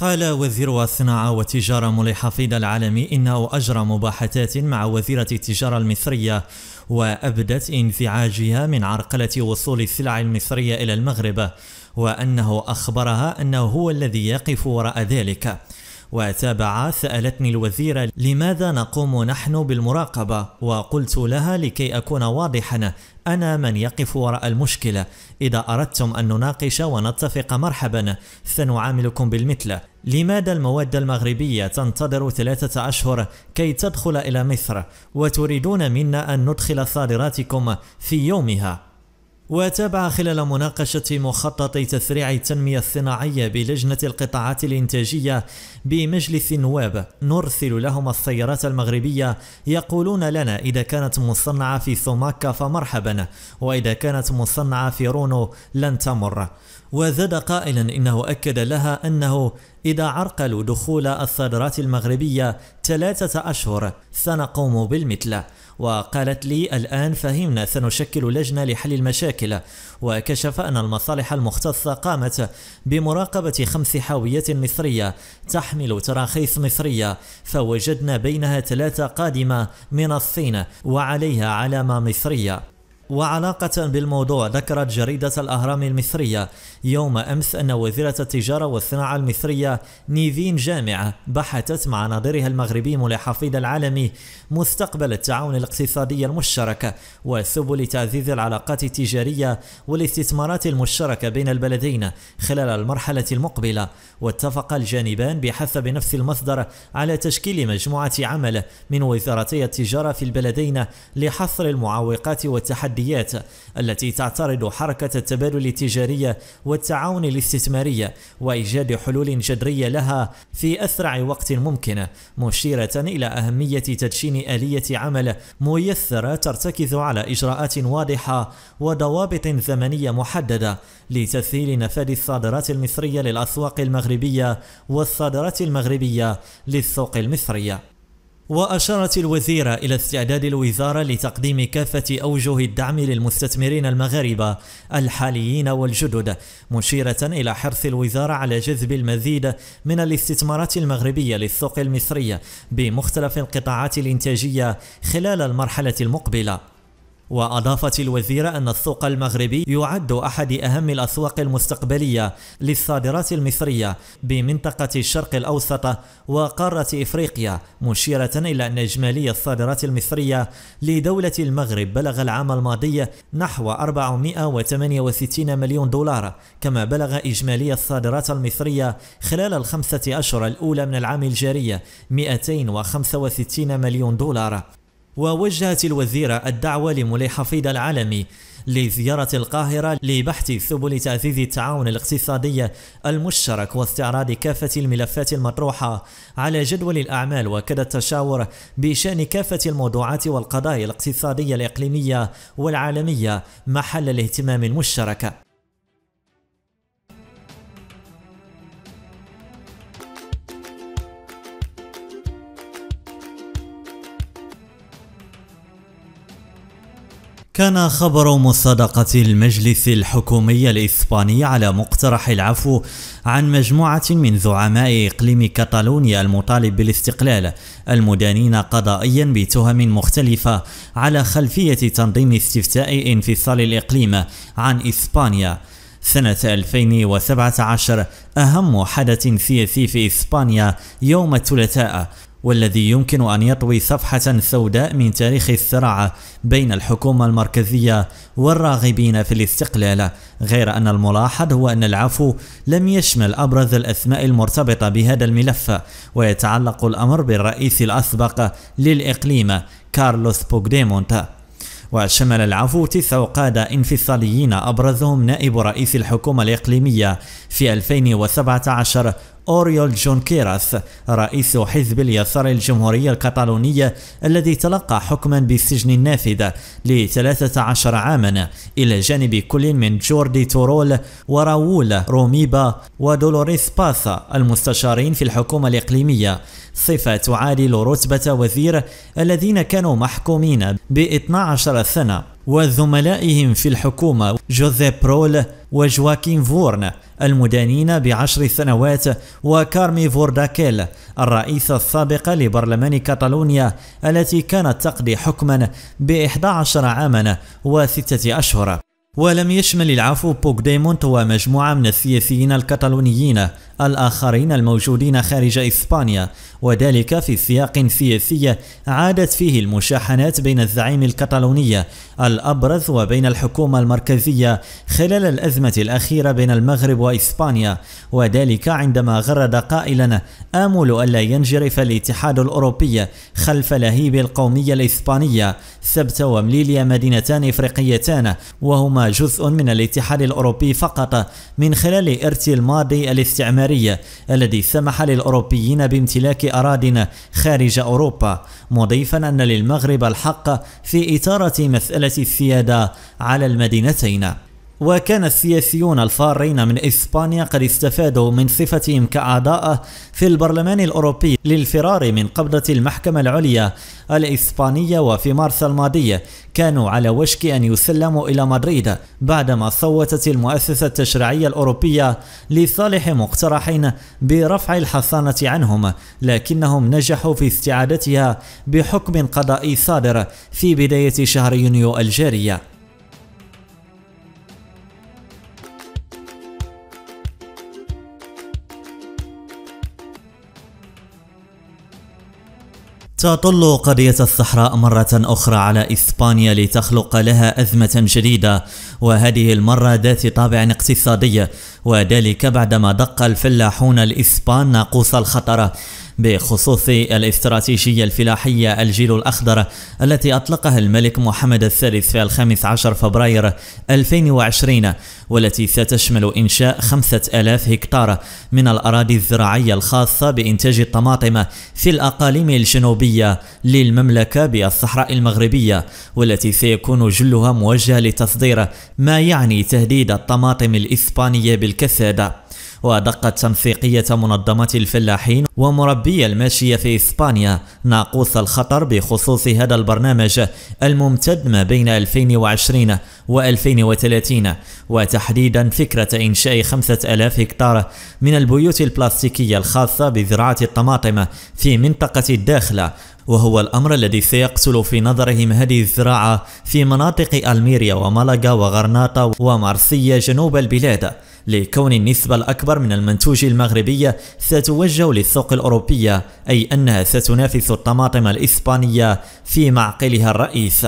قال وزير الصناعة والتجارة مولاي حفيد العالمي إنه أجرى مباحثات مع وزيرة التجارة المصرية وأبدت انزعاجها من عرقلة وصول السلع المصرية إلى المغرب وأنه أخبرها أنه هو الذي يقف وراء ذلك وتابع سألتني الوزيرة لماذا نقوم نحن بالمراقبة وقلت لها لكي أكون واضحا أنا من يقف وراء المشكلة إذا أردتم أن نناقش ونتفق مرحبا سنعاملكم بالمثل لماذا المواد المغربية تنتظر ثلاثة أشهر كي تدخل إلى مصر وتريدون منا أن ندخل صادراتكم في يومها وتابع خلال مناقشة مخطط تسريع التنمية الصناعية بلجنة القطاعات الإنتاجية بمجلس النواب نرسل لهم السيارات المغربية يقولون لنا إذا كانت مصنعة في سوماكا فمرحبا وإذا كانت مصنعة في رونو لن تمر وزاد قائلا إنه أكد لها أنه إذا عرقلوا دخول الصادرات المغربية ثلاثة أشهر سنقوم بالمثل وقالت لي الآن فهمنا سنشكل لجنة لحل المشاكل وكشف أن المصالح المختصة قامت بمراقبة خمس حاويات مصرية تحمل تراخيص مصرية فوجدنا بينها ثلاثة قادمة من الصين وعليها علامة مصرية وعلاقة بالموضوع ذكرت جريدة الأهرام المصرية يوم أمس أن وزيرة التجارة والصناعة المصرية نيفين جامع بحثت مع ناظرها المغربي ملاح حفيد العالمي مستقبل التعاون الاقتصادي المشترك وسبل تعزيز العلاقات التجارية والاستثمارات المشتركة بين البلدين خلال المرحلة المقبلة واتفق الجانبان بحسب نفس المصدر على تشكيل مجموعة عمل من وزارتي التجارة في البلدين لحصر المعوقات والتحديات التحديات التي تعترض حركة التبادل التجارية والتعاون الاستثماري وإيجاد حلول جذرية لها في أسرع وقت ممكن مشيرة إلى أهمية تدشين آلية عمل ميسرة ترتكز على إجراءات واضحة وضوابط زمنية محددة لتسهيل نفاذ الصادرات المصرية للأسواق المغربية والصادرات المغربية للسوق المصرية وأشارت الوزيرة إلى استعداد الوزارة لتقديم كافة أوجه الدعم للمستثمرين المغاربة الحاليين والجدد مشيرة إلى حرص الوزارة على جذب المزيد من الاستثمارات المغربية للسوق المصرية بمختلف القطاعات الإنتاجية خلال المرحلة المقبلة وأضافت الوزيرة أن السوق المغربي يعد أحد أهم الأسواق المستقبلية للصادرات المصرية بمنطقة الشرق الأوسط وقارة إفريقيا مشيرة إلى أن إجمالي الصادرات المصرية لدولة المغرب بلغ العام الماضي نحو 468 مليون دولار كما بلغ إجمالي الصادرات المصرية خلال الخمسة أشهر الأولى من العام الجاري 265 مليون دولار ووجهت الوزيرة الدعوة لمولي حفيد العالمي لزيارة القاهرة لبحث سبل تعزيز التعاون الاقتصادي المشترك واستعراض كافة الملفات المطروحة على جدول الأعمال وكذا التشاور بشأن كافة الموضوعات والقضايا الاقتصادية الإقليمية والعالمية محل الاهتمام المشترك كان خبر مصادقة المجلس الحكومي الإسباني على مقترح العفو عن مجموعة من زعماء إقليم كاتالونيا المطالب بالاستقلال المدانين قضائيا بتهم مختلفة على خلفية تنظيم استفتاء انفصال الإقليم عن إسبانيا سنة 2017 أهم حدث سياسي في إسبانيا يوم الثلاثاء والذي يمكن أن يطوي صفحة سوداء من تاريخ الصراع بين الحكومة المركزية والراغبين في الاستقلال غير أن الملاحظ هو أن العفو لم يشمل أبرز الأسماء المرتبطة بهذا الملف ويتعلق الأمر بالرئيس الأسبق للإقليم كارلوس بوغديمونت وشمل العفو تسع قادة انفصاليين أبرزهم نائب رئيس الحكومة الإقليمية في 2017 أوريول جون كيراث رئيس حزب اليسار الجمهوري الكتالوني الذي تلقى حكما بالسجن النافذ ل 13 عاما إلى جانب كل من جوردي تورول وراول روميبا ودولوريس باسا المستشارين في الحكومة الإقليمية صفة تعادل رتبة وزير الذين كانوا محكومين ب 12 سنة وزملائهم في الحكومة جوزيف برول وجواكين فورن المدانين بعشر سنوات وكارمي فورداكيل الرئيسة السابقة لبرلمان كاتالونيا التي كانت تقضي حكما بإحدى عشر عاما وستة أشهر ولم يشمل العفو بوكديمونت ومجموعة من السياسيين الكتالونيين الآخرين الموجودين خارج إسبانيا وذلك في سياق سياسي عادت فيه المشاحنات بين الزعيم الكتالوني الأبرز وبين الحكومة المركزية خلال الأزمة الأخيرة بين المغرب وإسبانيا وذلك عندما غرد قائلا آمل ألا ينجرف الاتحاد الأوروبي خلف لهيب القومية الإسبانية سبت ومليليا مدينتان إفريقيتان وهما جزء من الاتحاد الأوروبي فقط من خلال ارتي الماضي الاستعماري الجارية الذي سمح للأوروبيين بامتلاك أراضنا خارج أوروبا مضيفا أن للمغرب الحق في إثارة مسألة السيادة على المدينتين وكان السياسيون الفارين من إسبانيا قد استفادوا من صفتهم كأعضاء في البرلمان الأوروبي للفرار من قبضة المحكمة العليا الإسبانية وفي مارس الماضي كانوا على وشك أن يسلموا إلى مدريد بعدما صوتت المؤسسة التشريعية الأوروبية لصالح مقترحين برفع الحصانة عنهم لكنهم نجحوا في استعادتها بحكم قضائي صادر في بداية شهر يونيو الجارية تطل قضية الصحراء مرة أخرى على إسبانيا لتخلق لها أزمة جديدة وهذه المرة ذات طابع اقتصادي وذلك بعدما دق الفلاحون الإسبان ناقوس الخطر بخصوص الاستراتيجية الفلاحية الجيل الأخضر التي أطلقها الملك محمد الثالث في الخامس عشر فبراير 2020 والتي ستشمل إنشاء 5000 هكتار من الأراضي الزراعية الخاصة بإنتاج الطماطم في الأقاليم الجنوبية للمملكة بالصحراء المغربية والتي سيكون جلها موجهة لتصدير ما يعني تهديد الطماطم الإسبانية بالكساد ودقت تنسيقية منظمة الفلاحين ومربي الماشية في إسبانيا ناقوس الخطر بخصوص هذا البرنامج الممتد ما بين 2020 و 2030 وتحديدا فكرة إنشاء 5000 هكتار من البيوت البلاستيكية الخاصة بزراعة الطماطم في منطقة الداخلة وهو الأمر الذي سيقتل في نظرهم هذه الزراعة في مناطق ألميريا وملقا وغرناطة ومارسيا جنوب البلاد لكون النسبة الأكبر من المنتوج المغربية ستوجه للسوق الأوروبية أي أنها ستنافس الطماطم الإسبانية في معقلها الرئيس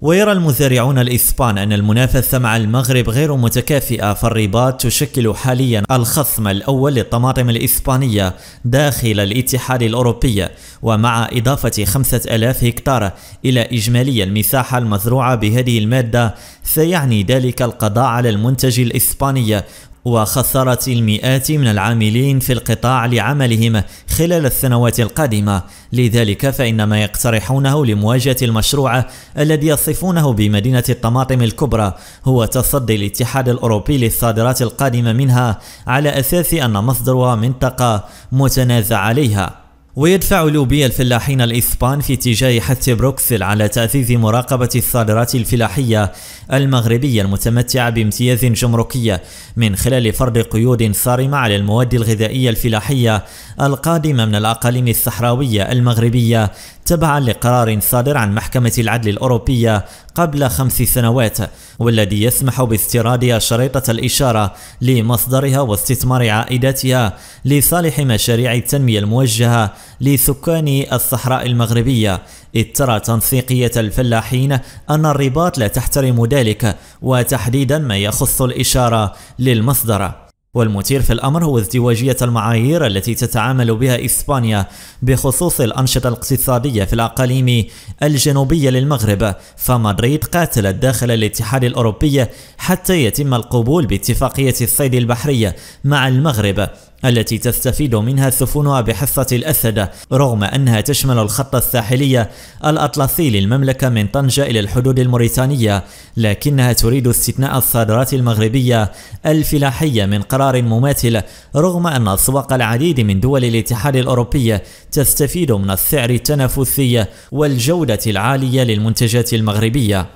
ويرى المزارعون الإسبان أن المنافسة مع المغرب غير متكافئة فالرباط تشكل حاليا الخصم الأول للطماطم الإسبانية داخل الاتحاد الأوروبي ومع إضافة 5000 هكتار إلى إجمالي المساحة المزروعة بهذه المادة سيعني ذلك القضاء على المنتج الإسباني وخثرت المئات من العاملين في القطاع لعملهم خلال السنوات القادمة لذلك فإن ما يقترحونه لمواجهة المشروع الذي يصفونه بمدينة الطماطم الكبرى هو تصدي الاتحاد الأوروبي للصادرات القادمة منها على أساس أن مصدرها منطقة متنازع عليها ويدفع لوبي الفلاحين الإسبان في اتجاه حث بروكسل على تأثيث مراقبة الصادرات الفلاحية المغربية المتمتعة بامتياز جمركي من خلال فرض قيود صارمة على المواد الغذائية الفلاحية القادمة من الأقاليم الصحراوية المغربية تبعا لقرار صادر عن محكمة العدل الأوروبية قبل خمس سنوات والذي يسمح باستيراد شريطة الإشارة لمصدرها واستثمار عائداتها لصالح مشاريع التنمية الموجهة لسكان الصحراء المغربية إذ ترى تنسيقية الفلاحين أن الرباط لا تحترم ذلك وتحديدا ما يخص الإشارة للمصدر والمثير في الأمر هو ازدواجية المعايير التي تتعامل بها إسبانيا بخصوص الأنشطة الاقتصادية في الأقاليم الجنوبية للمغرب فمدريد قاتلت داخل الاتحاد الأوروبي حتى يتم القبول باتفاقية الصيد البحرية مع المغرب التي تستفيد منها السفن بحصة الأسد رغم أنها تشمل الخط الساحلي الأطلسي للمملكة من طنجة إلى الحدود الموريتانية لكنها تريد استثناء الصادرات المغربية الفلاحية من قرار مماثل رغم أن أسواق العديد من دول الاتحاد الأوروبي تستفيد من السعر التنافسي والجودة العالية للمنتجات المغربية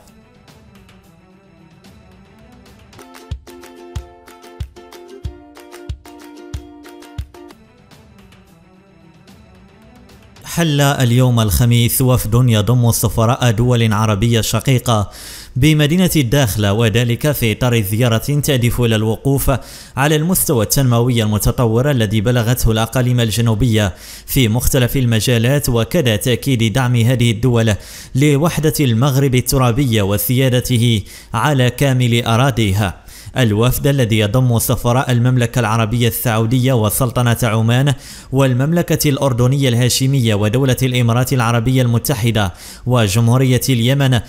حل اليوم الخميس وفد يضم سفراء دول عربية شقيقة بمدينة الداخلة وذلك في إطار زيارة تهدف إلى الوقوف على المستوى التنموي المتطور الذي بلغته الأقاليم الجنوبية في مختلف المجالات وكذا تأكيد دعم هذه الدول لوحدة المغرب الترابية وسيادته على كامل أراضيها الوفد الذي يضم سفراء المملكة العربية السعودية وسلطنة عمان والمملكة الأردنية الهاشمية ودولة الإمارات العربية المتحدة وجمهورية اليمن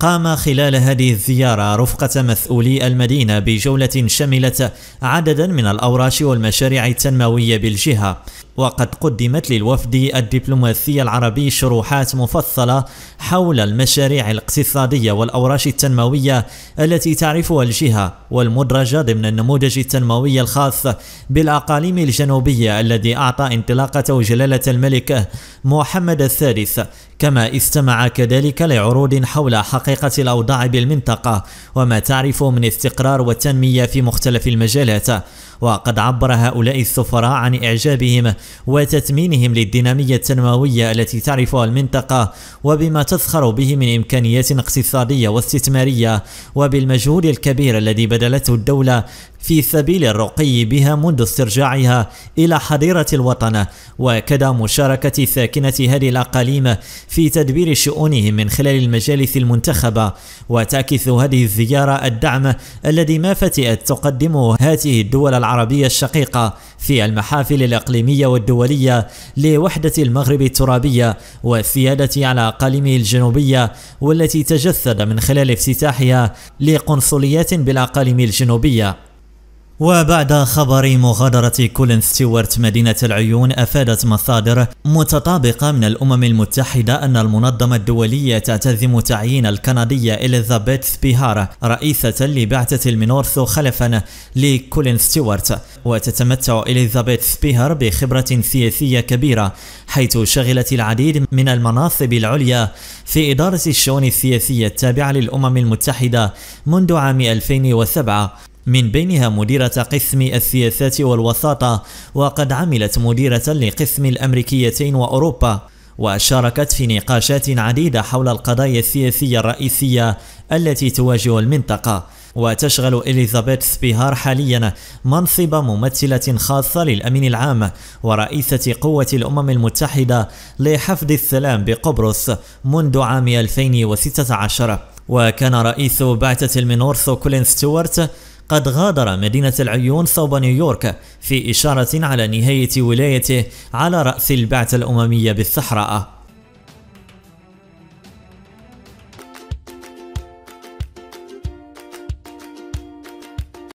قام خلال هذه الزيارة رفقة مسؤولي المدينة بجولة شملت عددا من الأوراش والمشاريع التنموية بالجهة وقد قدمت للوفد الدبلوماسي العربي شروحات مفصلة حول المشاريع الاقتصادية والأوراش التنموية التي تعرفها الجهة والمدرجة ضمن النموذج التنموي الخاص بالأقاليم الجنوبية الذي أعطى انطلاقته جلالة الملك محمد الثالث كما استمع كذلك لعروض حول حقيقة الأوضاع بالمنطقة وما تعرف من استقرار والتنمية في مختلف المجالات وقد عبر هؤلاء السفراء عن إعجابهم وتثمينهم للدينامية التنموية التي تعرفها المنطقة وبما تزخر به من إمكانيات اقتصادية واستثمارية وبالمجهود الكبير الذي بذلته الدولة في سبيل الرقي بها منذ استرجاعها إلى حظيرة الوطن وكذا مشاركة ساكنة هذه الأقاليم في تدبير شؤونهم من خلال المجالس المنتخبة وتعكس هذه الزيارة الدعم الذي ما فتئت تقدمه هذه الدول العربية الشقيقة في المحافل الإقليمية والدولية لوحدة المغرب الترابية والسيادة على أقاليمه الجنوبية والتي تجسد من خلال افتتاحها لقنصليات بالأقاليم الجنوبية وبعد خبر مغادرة كولين ستيوارت مدينة العيون أفادت مصادر متطابقة من الأمم المتحدة أن المنظمة الدولية تعتزم تعيين الكندية إليزابيث سبيهارا رئيسة لبعثة المينورثو خلفا لكولين ستيوارت وتتمتع إليزابيث سبيهار بخبرة سياسية كبيرة حيث شغلت العديد من المناصب العليا في إدارة الشؤون السياسية التابعة للأمم المتحدة منذ عام 2007 من بينها مديرة قسم السياسات والوساطة وقد عملت مديرة لقسم الأمريكيتين وأوروبا وشاركت في نقاشات عديدة حول القضايا السياسية الرئيسية التي تواجه المنطقة وتشغل إليزابيث سبيهار حاليا منصب ممثلة خاصة للأمين العام ورئيسة قوة الأمم المتحدة لحفظ السلام بقبرص منذ عام 2016 وكان رئيس بعثة المنورث كولين ستوارت قد غادر مدينة العيون صوب نيويورك في إشارة على نهاية ولايته على رأس البعثة الأممية بالصحراء